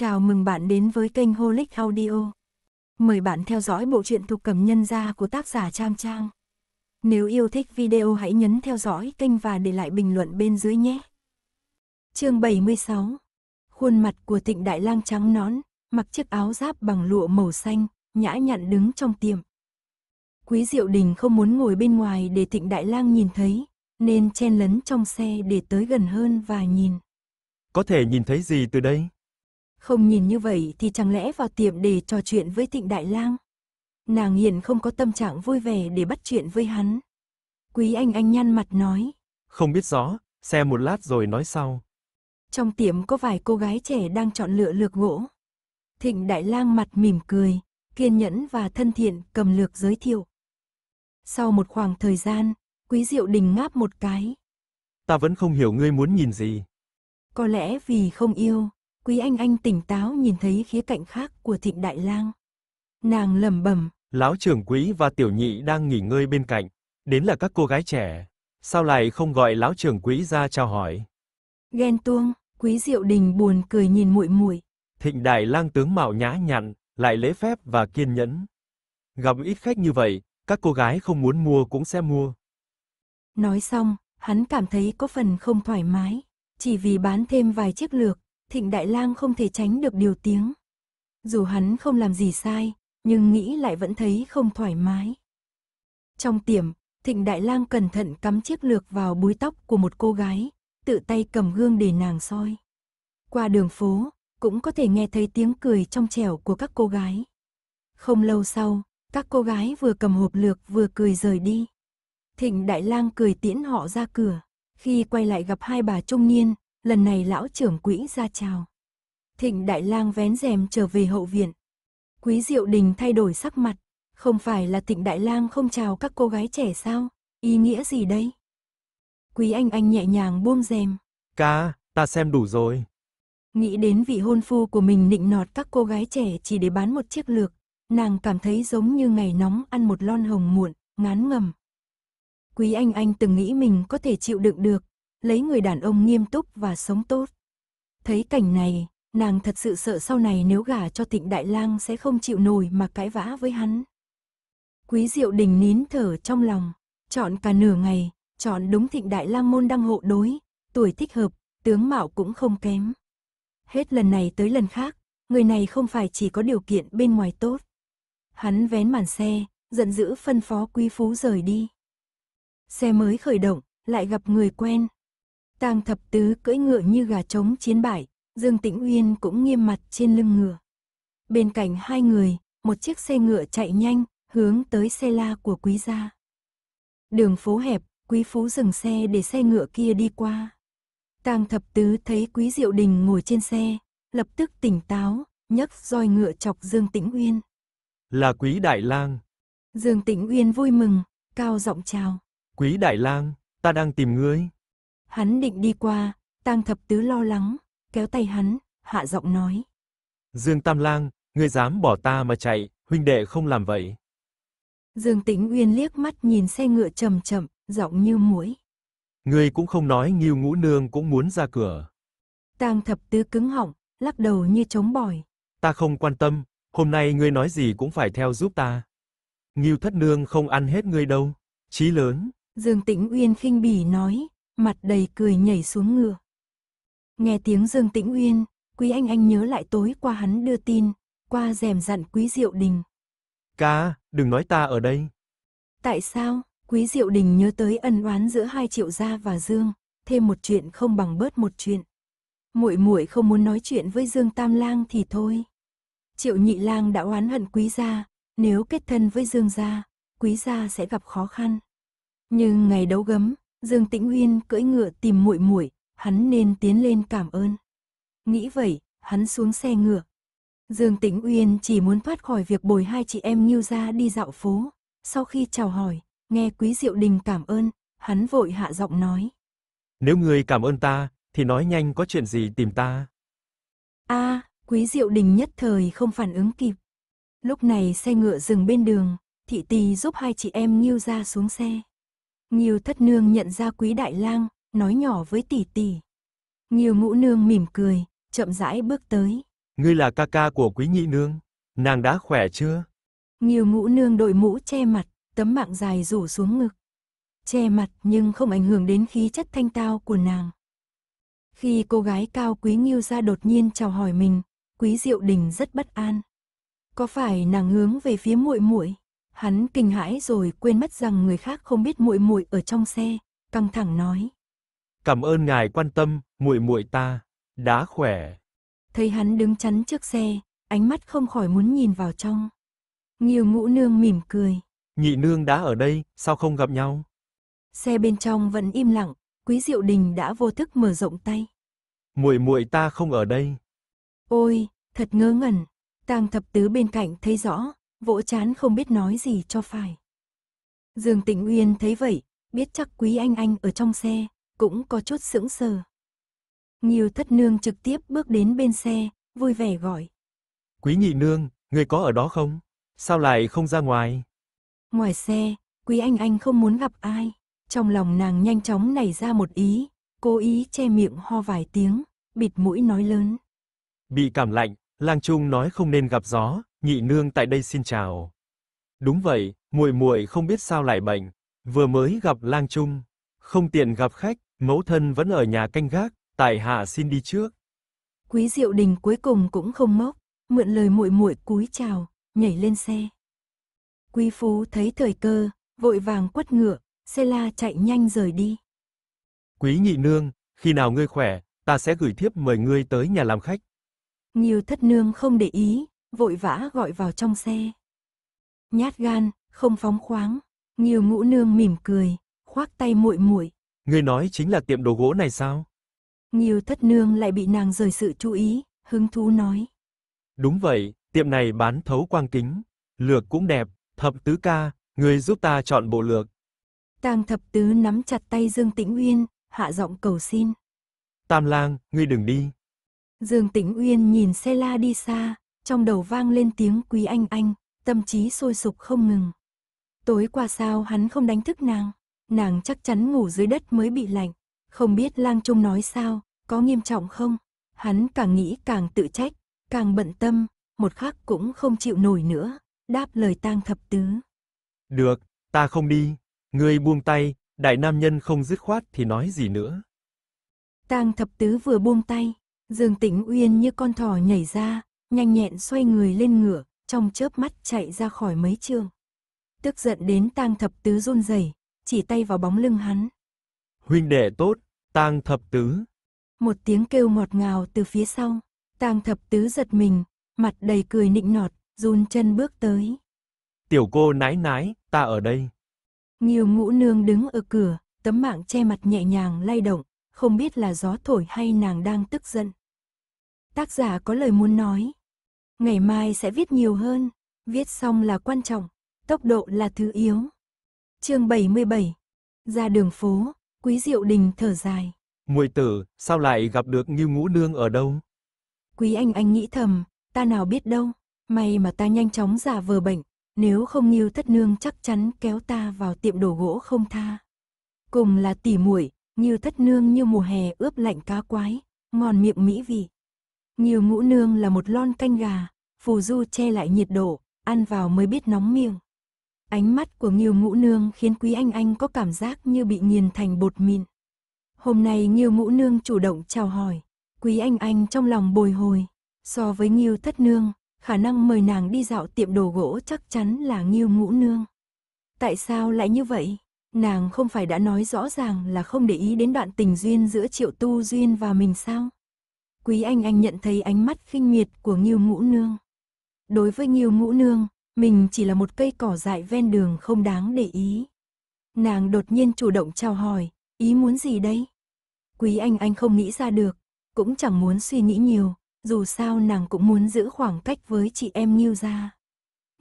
Chào mừng bạn đến với kênh Holic Audio. Mời bạn theo dõi bộ truyện thuộc cầm nhân gia của tác giả Trang Trang. Nếu yêu thích video hãy nhấn theo dõi kênh và để lại bình luận bên dưới nhé. chương 76 Khuôn mặt của Thịnh đại lang trắng nón, mặc chiếc áo giáp bằng lụa màu xanh, nhã nhặn đứng trong tiệm. Quý Diệu Đình không muốn ngồi bên ngoài để Thịnh đại lang nhìn thấy, nên chen lấn trong xe để tới gần hơn và nhìn. Có thể nhìn thấy gì từ đây? Không nhìn như vậy thì chẳng lẽ vào tiệm để trò chuyện với Thịnh Đại Lang? Nàng hiện không có tâm trạng vui vẻ để bắt chuyện với hắn. Quý anh anh nhăn mặt nói. Không biết rõ, xe một lát rồi nói sau. Trong tiệm có vài cô gái trẻ đang chọn lựa lược gỗ. Thịnh Đại Lang mặt mỉm cười, kiên nhẫn và thân thiện cầm lược giới thiệu. Sau một khoảng thời gian, Quý Diệu Đình ngáp một cái. Ta vẫn không hiểu ngươi muốn nhìn gì. Có lẽ vì không yêu, Quý Anh Anh tỉnh táo nhìn thấy khía cạnh khác của Thịnh Đại Lang. Nàng lẩm bẩm, lão trưởng quý và tiểu nhị đang nghỉ ngơi bên cạnh, đến là các cô gái trẻ, sao lại không gọi lão trưởng quý ra chào hỏi? Ghen tuông, Quý Diệu Đình buồn cười nhìn muội muội. Thịnh Đại Lang tướng mạo nhã nhặn, lại lễ phép và kiên nhẫn. Gặp ít khách như vậy, các cô gái không muốn mua cũng sẽ mua. Nói xong, hắn cảm thấy có phần không thoải mái, chỉ vì bán thêm vài chiếc lược, Thịnh Đại Lang không thể tránh được điều tiếng. Dù hắn không làm gì sai, nhưng nghĩ lại vẫn thấy không thoải mái. Trong tiệm, Thịnh Đại Lang cẩn thận cắm chiếc lược vào búi tóc của một cô gái, tự tay cầm gương để nàng soi. Qua đường phố, cũng có thể nghe thấy tiếng cười trong trẻo của các cô gái. Không lâu sau, các cô gái vừa cầm hộp lược vừa cười rời đi. Thịnh Đại Lang cười tiễn họ ra cửa, khi quay lại gặp hai bà trung niên, lần này lão trưởng quỹ ra chào. Thịnh Đại Lang vén rèm trở về hậu viện. Quý Diệu Đình thay đổi sắc mặt, không phải là Thịnh Đại Lang không chào các cô gái trẻ sao, ý nghĩa gì đây? Quý Anh Anh nhẹ nhàng buông rèm. Ca, ta xem đủ rồi. Nghĩ đến vị hôn phu của mình nịnh nọt các cô gái trẻ chỉ để bán một chiếc lược, nàng cảm thấy giống như ngày nóng ăn một lon hồng muộn, ngán ngầm. Quý Anh Anh từng nghĩ mình có thể chịu đựng được, lấy người đàn ông nghiêm túc và sống tốt. Thấy cảnh này, nàng thật sự sợ sau này nếu gả cho Thịnh Đại Lang sẽ không chịu nổi mà cãi vã với hắn. Quý Diệu Đình nín thở trong lòng, chọn cả nửa ngày, chọn đúng Thịnh Đại Lang môn đăng hộ đối, tuổi thích hợp, tướng mạo cũng không kém. Hết lần này tới lần khác, người này không phải chỉ có điều kiện bên ngoài tốt. Hắn vén màn xe, giận dữ phân phó Quý Phú rời đi. Xe mới khởi động, lại gặp người quen, Tang thập tứ cưỡi ngựa như gà trống chiến bại, Dương Tĩnh Uyên cũng nghiêm mặt trên lưng ngựa. Bên cạnh hai người, một chiếc xe ngựa chạy nhanh, hướng tới xe la của quý gia. Đường phố hẹp, quý phú dừng xe để xe ngựa kia đi qua. Tang thập tứ thấy quý diệu đình ngồi trên xe, lập tức tỉnh táo, nhấc roi ngựa chọc Dương Tĩnh Uyên. Là quý đại lang. Dương Tĩnh Uyên vui mừng, cao giọng chào. Quý đại lang, ta đang tìm ngươi. Hắn định đi qua, Tang Thập Tứ lo lắng, kéo tay hắn, hạ giọng nói. Dương Tam Lang, ngươi dám bỏ ta mà chạy, huynh đệ không làm vậy. Dương Tĩnh Uyên liếc mắt nhìn xe ngựa chậm chậm, giọng như muỗi. Ngươi cũng không nói Ngưu Ngũ Nương cũng muốn ra cửa. Tang Thập Tứ cứng họng, lắc đầu như chống bỏi. Ta không quan tâm, hôm nay ngươi nói gì cũng phải theo giúp ta. Ngưu Thất Nương không ăn hết ngươi đâu, chí lớn. Dương Tĩnh Uyên khinh bỉ nói, mặt đầy cười nhảy xuống ngựa. Nghe tiếng Dương Tĩnh Uyên, Quý Anh Anh nhớ lại tối qua hắn đưa tin, qua rèm dặn Quý Diệu Đình. Ca, đừng nói ta ở đây. Tại sao, Quý Diệu Đình nhớ tới ân oán giữa hai triệu gia và Dương, thêm một chuyện không bằng bớt một chuyện. Muội muội không muốn nói chuyện với Dương Tam Lang thì thôi. Triệu Nhị Lang đã oán hận Quý gia, nếu kết thân với Dương gia, Quý gia sẽ gặp khó khăn. Nhưng ngày đấu gấm, Dương Tĩnh Huyên cưỡi ngựa tìm muội muội, hắn nên tiến lên cảm ơn. Nghĩ vậy, hắn xuống xe ngựa. Dương Tĩnh Uyên chỉ muốn thoát khỏi việc bồi hai chị em Nhiêu ra đi dạo phố. Sau khi chào hỏi, nghe Quý Diệu Đình cảm ơn, hắn vội hạ giọng nói. Nếu người cảm ơn ta, thì nói nhanh có chuyện gì tìm ta. a Quý Diệu Đình nhất thời không phản ứng kịp. Lúc này xe ngựa dừng bên đường, thị Tì giúp hai chị em Nhiêu ra xuống xe. Nghiêu thất nương nhận ra quý đại lang, nói nhỏ với tỷ tỷ. Nghiêu ngũ nương mỉm cười, chậm rãi bước tới. Ngươi là ca ca của quý nhị nương, nàng đã khỏe chưa? Nghiêu ngũ nương đội mũ che mặt, tấm mạng dài rủ xuống ngực. Che mặt nhưng không ảnh hưởng đến khí chất thanh tao của nàng. Khi cô gái cao quý Nghiêu ra đột nhiên chào hỏi mình, quý diệu đình rất bất an. Có phải nàng hướng về phía muội muội? Hắn kinh hãi rồi quên mất rằng người khác không biết muội muội ở trong xe, căng thẳng nói: "Cảm ơn ngài quan tâm, muội muội ta đã khỏe." Thấy hắn đứng chắn trước xe, ánh mắt không khỏi muốn nhìn vào trong. Nhiều Ngũ Nương mỉm cười: "Nhị nương đã ở đây, sao không gặp nhau?" Xe bên trong vẫn im lặng, Quý Diệu Đình đã vô thức mở rộng tay. "Muội muội ta không ở đây." Ôi, thật ngớ ngẩn, Tang thập tứ bên cạnh thấy rõ, vỗ chán không biết nói gì cho phải. Dương Tịnh Uyên thấy vậy, biết chắc Quý Anh Anh ở trong xe, cũng có chút sững sờ. Nhiều thất nương trực tiếp bước đến bên xe, vui vẻ gọi. Quý nhị nương, người có ở đó không? Sao lại không ra ngoài? Ngoài xe, Quý Anh Anh không muốn gặp ai. Trong lòng nàng nhanh chóng nảy ra một ý, cố ý che miệng ho vài tiếng, bịt mũi nói lớn. Bị cảm lạnh, lang trung nói không nên gặp gió, Nhị nương tại đây xin chào. Đúng vậy, muội muội không biết sao lại bệnh, vừa mới gặp Lang Trung, không tiện gặp khách, mẫu thân vẫn ở nhà canh gác, tại hạ xin đi trước. Quý Diệu Đình cuối cùng cũng không mốc, mượn lời muội muội cúi chào, nhảy lên xe. Quý Phú thấy thời cơ, vội vàng quất ngựa, xe la chạy nhanh rời đi. Quý nhị nương, khi nào ngươi khỏe, ta sẽ gửi thiếp mời ngươi tới nhà làm khách. Nhiều thất nương không để ý, vội vã gọi vào trong xe. Nhát gan, không phóng khoáng, Nghiêu Ngũ Nương mỉm cười, khoác tay muội muội. người nói chính là tiệm đồ gỗ này sao? Nghiêu Thất Nương lại bị nàng rời sự chú ý, hứng thú nói. Đúng vậy, tiệm này bán thấu quang kính, lược cũng đẹp, thập tứ ca, người giúp ta chọn bộ lược. Tang thập tứ nắm chặt tay Dương Tĩnh Uyên, hạ giọng cầu xin. Tam lang, ngươi đừng đi. Dương Tĩnh Uyên nhìn xe la đi xa, trong đầu vang lên tiếng quý anh anh, tâm trí sôi sục không ngừng. Tối qua sao hắn không đánh thức nàng, nàng chắc chắn ngủ dưới đất mới bị lạnh. Không biết lang trung nói sao, có nghiêm trọng không? Hắn càng nghĩ càng tự trách, càng bận tâm, một khắc cũng không chịu nổi nữa, đáp lời tang thập tứ. Được, ta không đi, ngươi buông tay, đại nam nhân không dứt khoát thì nói gì nữa. Tang thập tứ vừa buông tay, Dương Tĩnh Uyên như con thỏ nhảy ra, nhanh nhẹn xoay người lên ngựa, trong chớp mắt chạy ra khỏi mấy trường. Tức giận đến tang thập tứ run rẩy, chỉ tay vào bóng lưng hắn. Huynh đệ tốt, tang thập tứ. Một tiếng kêu ngọt ngào từ phía sau, tang thập tứ giật mình, mặt đầy cười nịnh nọt, run chân bước tới. Tiểu cô nái nái, ta ở đây. Nhiều ngũ nương đứng ở cửa, tấm mạng che mặt nhẹ nhàng lay động, không biết là gió thổi hay nàng đang tức giận. Tác giả có lời muốn nói, Ngày mai sẽ viết nhiều hơn, viết xong là quan trọng, tốc độ là thứ yếu. chương 77 Ra đường phố, Quý Diệu Đình thở dài. Muội tử, sao lại gặp được Ngưu Ngũ Nương ở đâu? Quý anh anh nghĩ thầm, ta nào biết đâu, may mà ta nhanh chóng giả vờ bệnh, nếu không Ngưu Thất Nương chắc chắn kéo ta vào tiệm đồ gỗ không tha. Cùng là tỉ muội, Ngưu Thất Nương như mùa hè ướp lạnh cá quái, ngon miệng mỹ vị. Nhiều ngũ nương là một lon canh gà, phù du che lại nhiệt độ, ăn vào mới biết nóng miệng. Ánh mắt của nhiều Ngũ Nương khiến Quý Anh Anh có cảm giác như bị nghiền thành bột mịn. Hôm nay nhiều Ngũ Nương chủ động chào hỏi, Quý Anh Anh trong lòng bồi hồi. So với nhiều Thất Nương, khả năng mời nàng đi dạo tiệm đồ gỗ chắc chắn là nhiều Ngũ Nương. Tại sao lại như vậy? Nàng không phải đã nói rõ ràng là không để ý đến đoạn tình duyên giữa Triệu Tu Duyên và mình sao? Quý Anh Anh nhận thấy ánh mắt khinh miệt của Nghiêu Ngũ Nương. Đối với Nghiêu Ngũ Nương, mình chỉ là một cây cỏ dại ven đường không đáng để ý. Nàng đột nhiên chủ động chào hỏi, ý muốn gì đây Quý Anh Anh không nghĩ ra được, cũng chẳng muốn suy nghĩ nhiều, dù sao nàng cũng muốn giữ khoảng cách với chị em Nghiêu ra.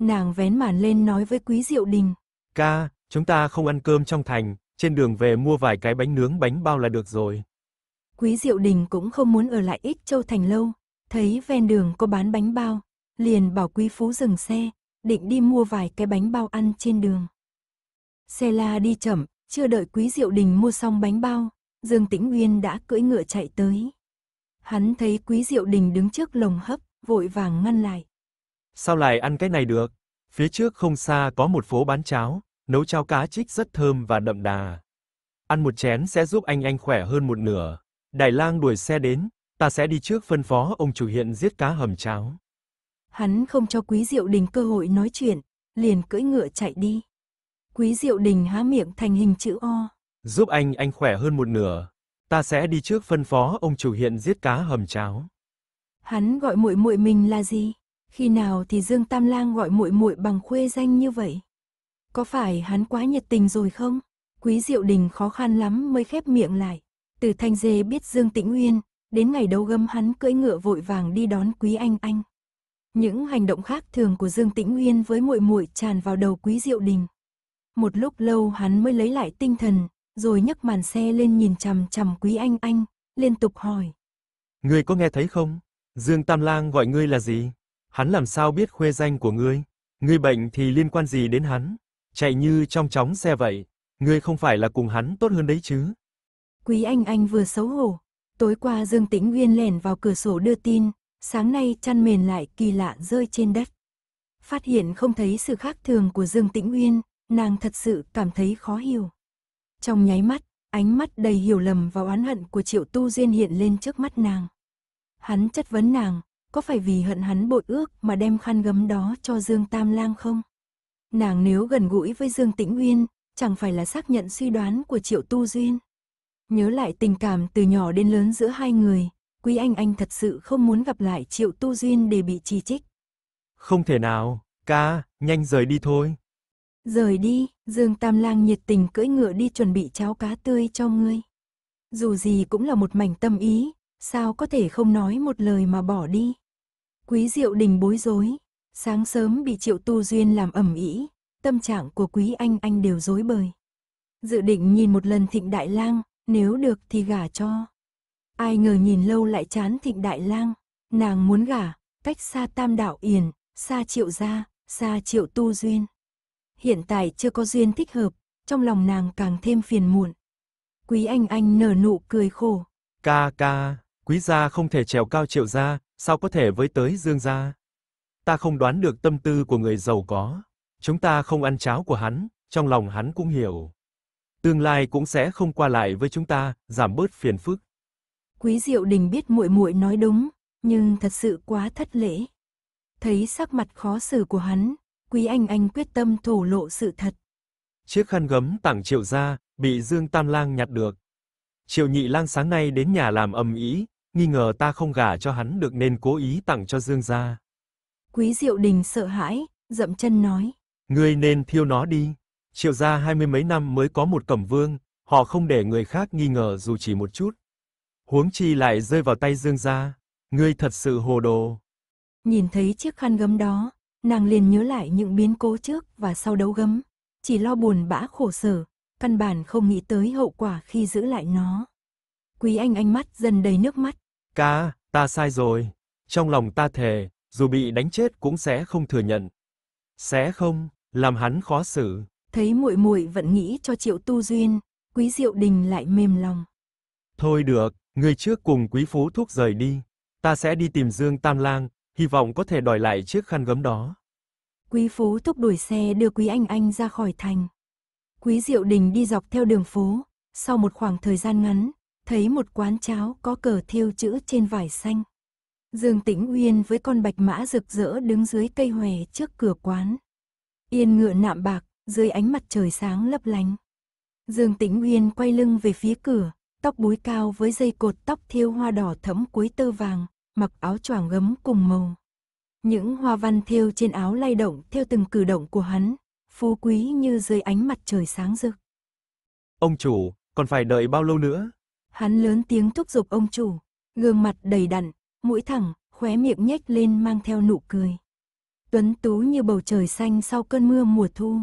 Nàng vén màn lên nói với Quý Diệu Đình. Ca, chúng ta không ăn cơm trong thành, trên đường về mua vài cái bánh nướng bánh bao là được rồi. Quý Diệu Đình cũng không muốn ở lại Ích Châu Thành lâu, thấy ven đường có bán bánh bao, liền bảo Quý Phú dừng xe, định đi mua vài cái bánh bao ăn trên đường. Xe la đi chậm, chưa đợi Quý Diệu Đình mua xong bánh bao, Dương Tĩnh Uyên đã cưỡi ngựa chạy tới. Hắn thấy Quý Diệu Đình đứng trước lồng hấp, vội vàng ngăn lại. Sao lại ăn cái này được? Phía trước không xa có một phố bán cháo, nấu cháo cá chích rất thơm và đậm đà. Ăn một chén sẽ giúp anh anh khỏe hơn một nửa. Đại lang đuổi xe đến, ta sẽ đi trước phân phó ông chủ hiện giết cá hầm cháo. Hắn không cho Quý Diệu Đình cơ hội nói chuyện, liền cưỡi ngựa chạy đi. Quý Diệu Đình há miệng thành hình chữ O. Giúp anh, anh khỏe hơn một nửa. Ta sẽ đi trước phân phó ông chủ hiện giết cá hầm cháo. Hắn gọi muội muội mình là gì? Khi nào thì Dương Tam Lang gọi muội muội bằng khuê danh như vậy? Có phải hắn quá nhiệt tình rồi không? Quý Diệu Đình khó khăn lắm mới khép miệng lại. Từ Thanh Dê biết Dương Tĩnh nguyên đến ngày đấu gâm hắn cưỡi ngựa vội vàng đi đón Quý Anh Anh. Những hành động khác thường của Dương Tĩnh nguyên với muội muội tràn vào đầu Quý Diệu Đình. Một lúc lâu hắn mới lấy lại tinh thần, rồi nhấc màn xe lên nhìn chằm chằm Quý Anh Anh, liên tục hỏi. người có nghe thấy không? Dương Tam Lang gọi ngươi là gì? Hắn làm sao biết khuê danh của ngươi? Ngươi bệnh thì liên quan gì đến hắn? Chạy như trong chóng xe vậy, ngươi không phải là cùng hắn tốt hơn đấy chứ? Quý Anh Anh vừa xấu hổ. Tối qua Dương Tĩnh nguyên lẻn vào cửa sổ đưa tin, sáng nay chăn mền lại kỳ lạ rơi trên đất. Phát hiện không thấy sự khác thường của Dương Tĩnh nguyên nàng thật sự cảm thấy khó hiểu. Trong nháy mắt, ánh mắt đầy hiểu lầm và oán hận của Triệu Tu Duyên hiện lên trước mắt nàng. Hắn chất vấn nàng, có phải vì hận hắn bội ước mà đem khăn gấm đó cho Dương Tam Lang không? Nàng nếu gần gũi với Dương Tĩnh nguyên chẳng phải là xác nhận suy đoán của Triệu Tu Duyên. Nhớ lại tình cảm từ nhỏ đến lớn giữa hai người, Quý Anh Anh thật sự không muốn gặp lại Triệu Tu Duyên để bị chỉ trích. Không thể nào, ca, nhanh rời đi thôi. Rời đi, Dương Tam Lang nhiệt tình cưỡi ngựa đi chuẩn bị cháo cá tươi cho ngươi. Dù gì cũng là một mảnh tâm ý, sao có thể không nói một lời mà bỏ đi. Quý Diệu Đình bối rối, sáng sớm bị Triệu Tu Duyên làm ẩm ý, tâm trạng của Quý Anh Anh đều rối bời. Dự định nhìn một lần Thịnh Đại Lang, nếu được thì gả cho. Ai ngờ nhìn lâu lại chán thịnh đại lang, nàng muốn gả, cách xa tam đạo yền xa triệu gia, xa triệu tu duyên. Hiện tại chưa có duyên thích hợp, trong lòng nàng càng thêm phiền muộn. Quý anh anh nở nụ cười khổ. Ca ca, quý gia không thể trèo cao triệu gia, sao có thể với tới dương gia. Ta không đoán được tâm tư của người giàu có. Chúng ta không ăn cháo của hắn, trong lòng hắn cũng hiểu tương lai cũng sẽ không qua lại với chúng ta, giảm bớt phiền phức. Quý Diệu Đình biết muội muội nói đúng, nhưng thật sự quá thất lễ. Thấy sắc mặt khó xử của hắn, Quý Anh Anh quyết tâm thổ lộ sự thật. Chiếc khăn gấm tặng Triệu gia bị Dương Tam Lang nhặt được. Triệu Nhị Lang sáng nay đến nhà làm ầm ĩ, nghi ngờ ta không gả cho hắn được nên cố ý tặng cho Dương gia. Quý Diệu Đình sợ hãi, dậm chân nói: "Ngươi nên thiêu nó đi." Triệu gia hai mươi mấy năm mới có một cẩm vương, họ không để người khác nghi ngờ dù chỉ một chút. Huống chi lại rơi vào tay Dương gia, ngươi thật sự hồ đồ. Nhìn thấy chiếc khăn gấm đó, nàng liền nhớ lại những biến cố trước và sau đấu gấm, chỉ lo buồn bã khổ sở, căn bản không nghĩ tới hậu quả khi giữ lại nó. Quý anh ánh mắt dần đầy nước mắt. Ca, ta sai rồi. Trong lòng ta thề, dù bị đánh chết cũng sẽ không thừa nhận. Sẽ không, làm hắn khó xử thấy muội muội vẫn nghĩ cho Triệu Tu Duyên, Quý Diệu Đình lại mềm lòng. Thôi được, người trước cùng Quý Phú Thúc rời đi, ta sẽ đi tìm Dương Tam Lang, hy vọng có thể đòi lại chiếc khăn gấm đó. Quý Phú Thúc đuổi xe đưa Quý Anh Anh ra khỏi thành. Quý Diệu Đình đi dọc theo đường phố, sau một khoảng thời gian ngắn, thấy một quán cháo có cờ thiêu chữ trên vải xanh. Dương Tĩnh Uyên với con bạch mã rực rỡ đứng dưới cây hòe trước cửa quán. Yên ngựa nạm bạc, dưới ánh mặt trời sáng lấp lánh. Dương Tĩnh Uyên quay lưng về phía cửa, tóc búi cao với dây cột tóc thêu hoa đỏ thẫm cuối tơ vàng, mặc áo choàng gấm cùng màu. Những hoa văn thêu trên áo lay động theo từng cử động của hắn, phú quý như dưới ánh mặt trời sáng rực. Ông chủ, còn phải đợi bao lâu nữa? Hắn lớn tiếng thúc giục ông chủ, gương mặt đầy đặn, mũi thẳng, khóe miệng nhếch lên mang theo nụ cười. Tuấn tú như bầu trời xanh sau cơn mưa mùa thu.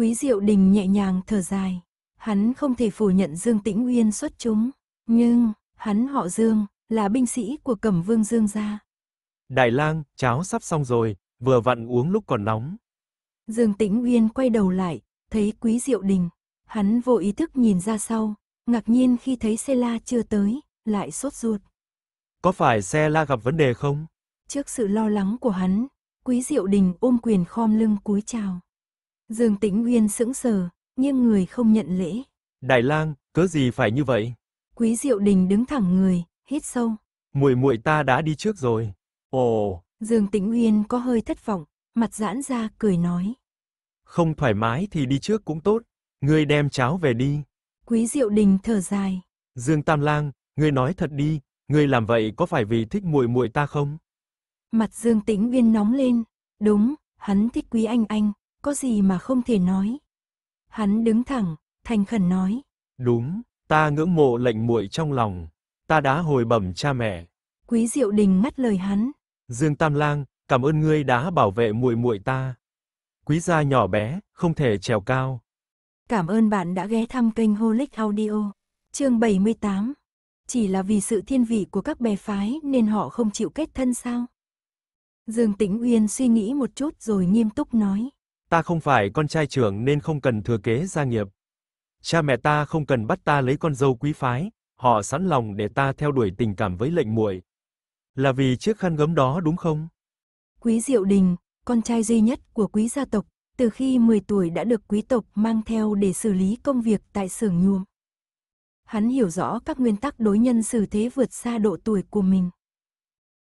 Quý Diệu Đình nhẹ nhàng thở dài. Hắn không thể phủ nhận Dương Tĩnh Uyên xuất chúng. Nhưng, hắn họ Dương, là binh sĩ của Cẩm Vương Dương gia. Đại lang, cháo sắp xong rồi, vừa vặn uống lúc còn nóng. Dương Tĩnh Uyên quay đầu lại, thấy Quý Diệu Đình. Hắn vô ý thức nhìn ra sau, ngạc nhiên khi thấy xe la chưa tới, lại sốt ruột. Có phải xe la gặp vấn đề không? Trước sự lo lắng của hắn, Quý Diệu Đình ôm quyền khom lưng cúi chào. Dương Tĩnh Nguyên sững sờ, nhưng người không nhận lễ. Đại lang, cớ gì phải như vậy? Quý Diệu Đình đứng thẳng người, hít sâu. Muội muội ta đã đi trước rồi. Ồ. Dương Tĩnh Nguyên có hơi thất vọng, mặt giãn ra cười nói. Không thoải mái thì đi trước cũng tốt, ngươi đem cháo về đi. Quý Diệu Đình thở dài. Dương Tam Lang, ngươi nói thật đi, ngươi làm vậy có phải vì thích muội muội ta không? Mặt Dương Tĩnh Nguyên nóng lên, đúng, hắn thích Quý Anh Anh, có gì mà không thể nói. Hắn đứng thẳng, thành khẩn nói. Đúng, ta ngưỡng mộ lệnh muội trong lòng, ta đã hồi bẩm cha mẹ. Quý Diệu Đình ngắt lời hắn. Dương Tam Lang, cảm ơn ngươi đã bảo vệ muội muội ta. Quý gia nhỏ bé, không thể trèo cao. Cảm ơn bạn đã ghé thăm kênh Holic Audio. Chương 78. Chỉ là vì sự thiên vị của các bè phái nên họ không chịu kết thân sao? Dương Tĩnh Uyên suy nghĩ một chút rồi nghiêm túc nói. Ta không phải con trai trưởng nên không cần thừa kế gia nghiệp. Cha mẹ ta không cần bắt ta lấy con dâu quý phái, họ sẵn lòng để ta theo đuổi tình cảm với lệnh muội. Là vì chiếc khăn gấm đó đúng không? Quý Diệu Đình, con trai duy nhất của quý gia tộc, từ khi 10 tuổi đã được quý tộc mang theo để xử lý công việc tại xưởng nhuộm. Hắn hiểu rõ các nguyên tắc đối nhân xử thế vượt xa độ tuổi của mình.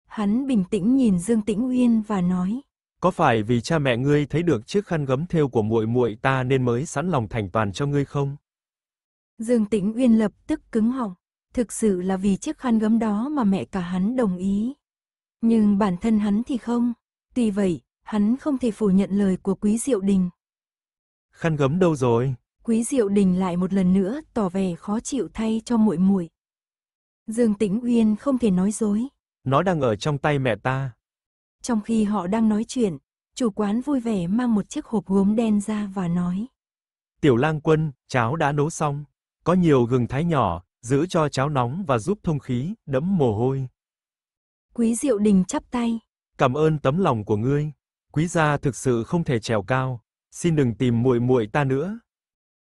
Hắn bình tĩnh nhìn Dương Tĩnh Uyên và nói: có phải vì cha mẹ ngươi thấy được chiếc khăn gấm thêu của muội muội ta nên mới sẵn lòng thành toàn cho ngươi không? Dương Tĩnh Uyên lập tức cứng họng, thực sự là vì chiếc khăn gấm đó mà mẹ cả hắn đồng ý. Nhưng bản thân hắn thì không, tuy vậy, hắn không thể phủ nhận lời của Quý Diệu Đình. Khăn gấm đâu rồi? Quý Diệu Đình lại một lần nữa tỏ vẻ khó chịu thay cho muội muội. Dương Tĩnh Uyên không thể nói dối. Nó đang ở trong tay mẹ ta. Trong khi họ đang nói chuyện, chủ quán vui vẻ mang một chiếc hộp gốm đen ra và nói. Tiểu lang quân, cháo đã nấu xong. Có nhiều gừng thái nhỏ, giữ cho cháo nóng và giúp thông khí, đẫm mồ hôi. Quý Diệu Đình chắp tay. Cảm ơn tấm lòng của ngươi. Quý gia thực sự không thể trèo cao. Xin đừng tìm muội muội ta nữa.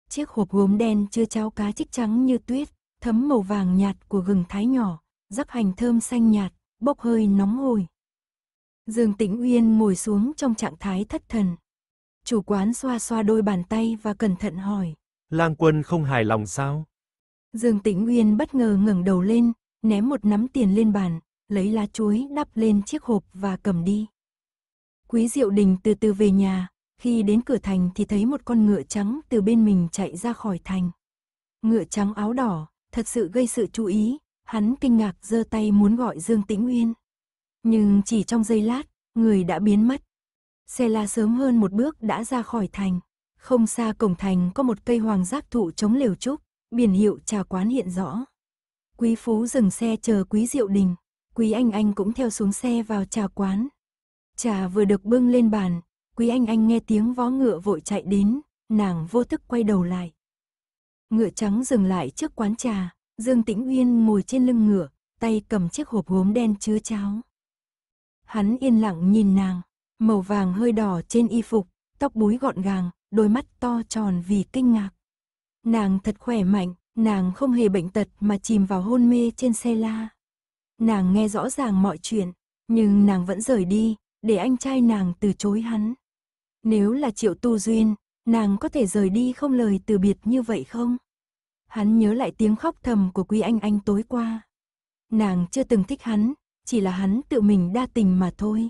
Chiếc hộp gốm đen chứa cháo cá chích trắng như tuyết, thấm màu vàng nhạt của gừng thái nhỏ, rắc hành thơm xanh nhạt, bốc hơi nóng hổi. Dương Tĩnh Uyên ngồi xuống trong trạng thái thất thần. Chủ quán xoa xoa đôi bàn tay và cẩn thận hỏi. Lang quân không hài lòng sao? Dương Tĩnh Uyên bất ngờ ngẩng đầu lên, ném một nắm tiền lên bàn, lấy lá chuối đắp lên chiếc hộp và cầm đi. Quý Diệu Đình từ từ về nhà, khi đến cửa thành thì thấy một con ngựa trắng từ bên mình chạy ra khỏi thành. Ngựa trắng áo đỏ, thật sự gây sự chú ý, hắn kinh ngạc giơ tay muốn gọi Dương Tĩnh Uyên. Nhưng chỉ trong giây lát, người đã biến mất. Xe la sớm hơn một bước đã ra khỏi thành. Không xa cổng thành có một cây hoàng giác thụ chống liều trúc, biển hiệu trà quán hiện rõ. Quý Phú dừng xe chờ Quý Diệu Đình, Quý Anh Anh cũng theo xuống xe vào trà quán. Trà vừa được bưng lên bàn, Quý Anh Anh nghe tiếng vó ngựa vội chạy đến, nàng vô thức quay đầu lại. Ngựa trắng dừng lại trước quán trà, Dương Tĩnh Uyên ngồi trên lưng ngựa, tay cầm chiếc hộp gốm đen chứa cháo. Hắn yên lặng nhìn nàng, màu vàng hơi đỏ trên y phục, tóc búi gọn gàng, đôi mắt to tròn vì kinh ngạc. Nàng thật khỏe mạnh, nàng không hề bệnh tật mà chìm vào hôn mê trên xe la. Nàng nghe rõ ràng mọi chuyện, nhưng nàng vẫn rời đi, để anh trai nàng từ chối hắn. Nếu là triệu tu duyên, nàng có thể rời đi không lời từ biệt như vậy không? Hắn nhớ lại tiếng khóc thầm của Quý Anh Anh tối qua. Nàng chưa từng thích hắn, chỉ là hắn tự mình đa tình mà thôi.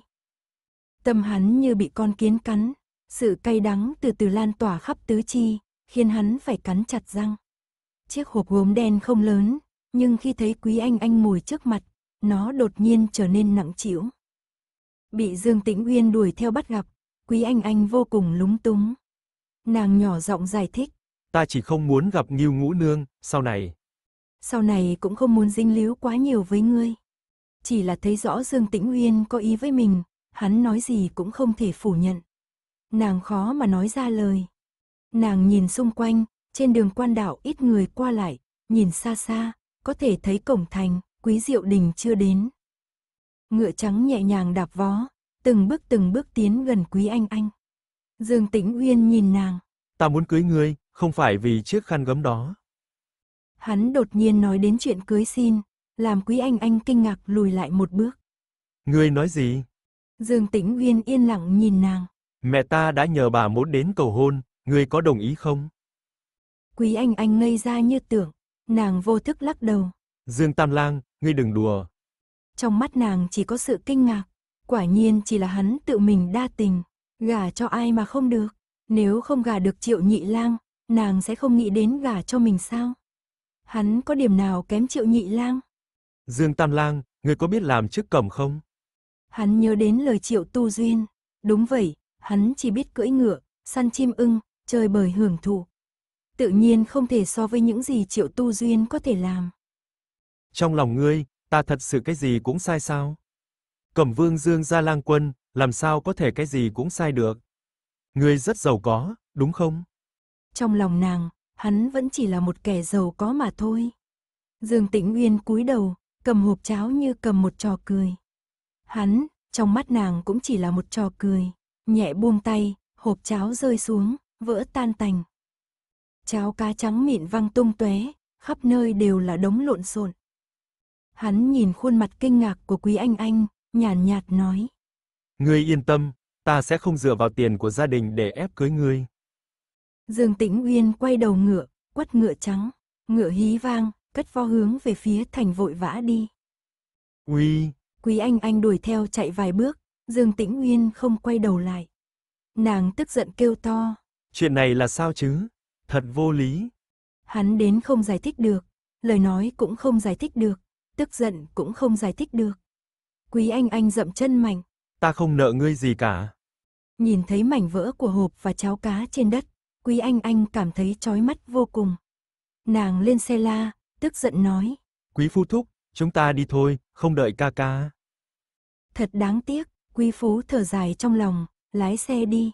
Tâm hắn như bị con kiến cắn, sự cay đắng từ từ lan tỏa khắp tứ chi, khiến hắn phải cắn chặt răng. Chiếc hộp gốm đen không lớn, nhưng khi thấy quý anh anh ngồi trước mặt, nó đột nhiên trở nên nặng trĩu. Bị Dương Tĩnh Uyên đuổi theo bắt gặp, quý anh anh vô cùng lúng túng. Nàng nhỏ giọng giải thích. Ta chỉ không muốn gặp Nghiêu Ngũ Nương, sau này. Sau này cũng không muốn dính líu quá nhiều với ngươi chỉ là thấy rõ Dương Tĩnh Uyên có ý với mình, hắn nói gì cũng không thể phủ nhận. Nàng khó mà nói ra lời. Nàng nhìn xung quanh, trên đường quan đạo ít người qua lại, nhìn xa xa, có thể thấy cổng thành, quý diệu đình chưa đến. Ngựa trắng nhẹ nhàng đạp vó, từng bước từng bước tiến gần quý anh anh. Dương Tĩnh Uyên nhìn nàng. Ta muốn cưới ngươi, không phải vì chiếc khăn gấm đó. Hắn đột nhiên nói đến chuyện cưới xin, làm quý anh anh kinh ngạc lùi lại một bước. Ngươi nói gì? Dương Tĩnh Uyên yên lặng nhìn nàng. Mẹ ta đã nhờ bà muốn đến cầu hôn, ngươi có đồng ý không? Quý anh anh ngây ra như tưởng, nàng vô thức lắc đầu. Dương Tam Lang, ngươi đừng đùa. Trong mắt nàng chỉ có sự kinh ngạc, quả nhiên chỉ là hắn tự mình đa tình, gả cho ai mà không được, nếu không gả được Triệu Nhị Lang, nàng sẽ không nghĩ đến gả cho mình sao? Hắn có điểm nào kém Triệu Nhị Lang? Dương Tam Lang, người có biết làm chiếc cầm không? Hắn nhớ đến lời triệu tu duyên. Đúng vậy, hắn chỉ biết cưỡi ngựa, săn chim ưng, chơi bời hưởng thụ. Tự nhiên không thể so với những gì triệu tu duyên có thể làm. Trong lòng ngươi, ta thật sự cái gì cũng sai sao? Cẩm vương Dương Gia Lang Quân, làm sao có thể cái gì cũng sai được? Ngươi rất giàu có, đúng không? Trong lòng nàng, hắn vẫn chỉ là một kẻ giàu có mà thôi. Dương Tĩnh Uyên cúi đầu, cầm hộp cháo như cầm một trò cười. Hắn, trong mắt nàng cũng chỉ là một trò cười, nhẹ buông tay, hộp cháo rơi xuống, vỡ tan tành. Cháo cá trắng mịn văng tung tóe, khắp nơi đều là đống lộn xộn. Hắn nhìn khuôn mặt kinh ngạc của Quý Anh Anh, nhàn nhạt nói: "Ngươi yên tâm, ta sẽ không dựa vào tiền của gia đình để ép cưới ngươi." Dương Tĩnh Uyên quay đầu ngựa, quất ngựa trắng, ngựa hí vang, cất vo hướng về phía thành vội vã đi. Quý! Quý anh anh đuổi theo chạy vài bước, Dương Tĩnh Nguyên không quay đầu lại. Nàng tức giận kêu to. Chuyện này là sao chứ? Thật vô lý. Hắn đến không giải thích được, lời nói cũng không giải thích được, tức giận cũng không giải thích được. Quý anh anh dậm chân mạnh. Ta không nợ ngươi gì cả. Nhìn thấy mảnh vỡ của hộp và cháo cá trên đất, Quý anh anh cảm thấy chói mắt vô cùng. Nàng lên xe la, tức giận nói. Quý phu thúc, chúng ta đi thôi, không đợi ca ca. Thật đáng tiếc, quý phú thở dài trong lòng, lái xe đi.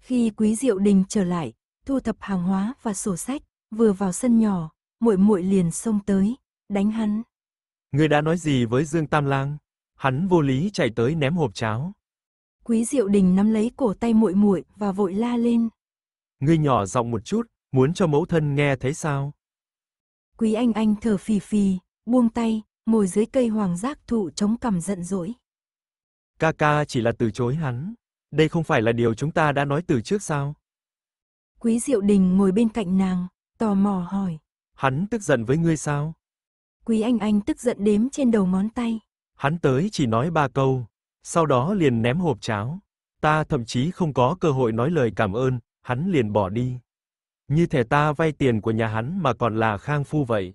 Khi quý diệu đình trở lại, thu thập hàng hóa và sổ sách, vừa vào sân nhỏ, muội muội liền xông tới, đánh hắn. người đã nói gì với Dương Tam Lang? Hắn vô lý chạy tới ném hộp cháo. Quý Diệu Đình nắm lấy cổ tay muội muội và vội la lên. Ngươi nhỏ giọng một chút, muốn cho mẫu thân nghe thấy sao? Quý Anh Anh thở phì phì, buông tay, ngồi dưới cây hoàng giác thụ chống cằm giận dỗi. Ca ca chỉ là từ chối hắn. Đây không phải là điều chúng ta đã nói từ trước sao? Quý Diệu Đình ngồi bên cạnh nàng, tò mò hỏi. Hắn tức giận với ngươi sao? Quý Anh Anh tức giận đếm trên đầu ngón tay. Hắn tới chỉ nói ba câu, sau đó liền ném hộp cháo. Ta thậm chí không có cơ hội nói lời cảm ơn, hắn liền bỏ đi. Như thể ta vay tiền của nhà hắn mà còn là khang phu vậy.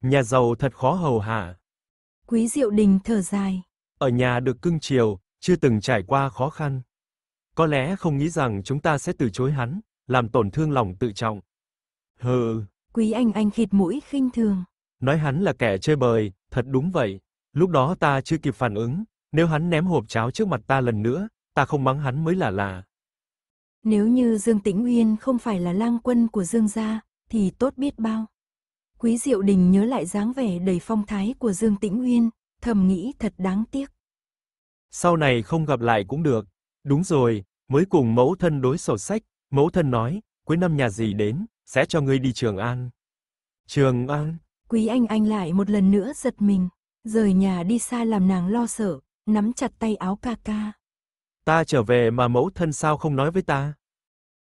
Nhà giàu thật khó hầu hạ. Quý Diệu Đình thở dài. Ở nhà được cưng chiều, chưa từng trải qua khó khăn. Có lẽ không nghĩ rằng chúng ta sẽ từ chối hắn, làm tổn thương lòng tự trọng. Hừ. Quý Anh Anh khịt mũi khinh thường. Nói hắn là kẻ chơi bời, thật đúng vậy. Lúc đó ta chưa kịp phản ứng, nếu hắn ném hộp cháo trước mặt ta lần nữa, ta không mắng hắn mới là lạ. Nếu như Dương Tĩnh Uyên không phải là lang quân của Dương gia, thì tốt biết bao. Quý Diệu Đình nhớ lại dáng vẻ đầy phong thái của Dương Tĩnh Uyên, thầm nghĩ thật đáng tiếc. Sau này không gặp lại cũng được. Đúng rồi, mới cùng mẫu thân đối sổ sách, mẫu thân nói, cuối năm nhà gì đến, sẽ cho ngươi đi Trường An. Trường An? Quý Anh Anh lại một lần nữa giật mình, rời nhà đi xa làm nàng lo sợ, nắm chặt tay áo ca ca. Ta trở về mà mẫu thân sao không nói với ta?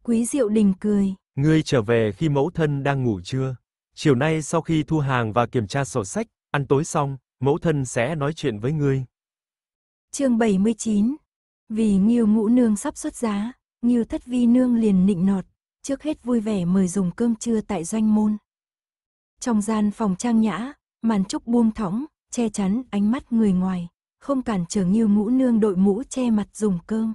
Quý Diệu Đình cười. Ngươi trở về khi mẫu thân đang ngủ chưa? Chiều nay sau khi thu hàng và kiểm tra sổ sách, ăn tối xong, mẫu thân sẽ nói chuyện với ngươi. Chương 79. Vì Ngưu Ngũ nương sắp xuất giá, Ngưu Thất Vi nương liền nịnh nọt, trước hết vui vẻ mời dùng cơm trưa tại doanh môn. Trong gian phòng trang nhã, màn trúc buông thõng, che chắn ánh mắt người ngoài, không cản trở Nghiêu Ngũ Nương đội mũ che mặt dùng cơm.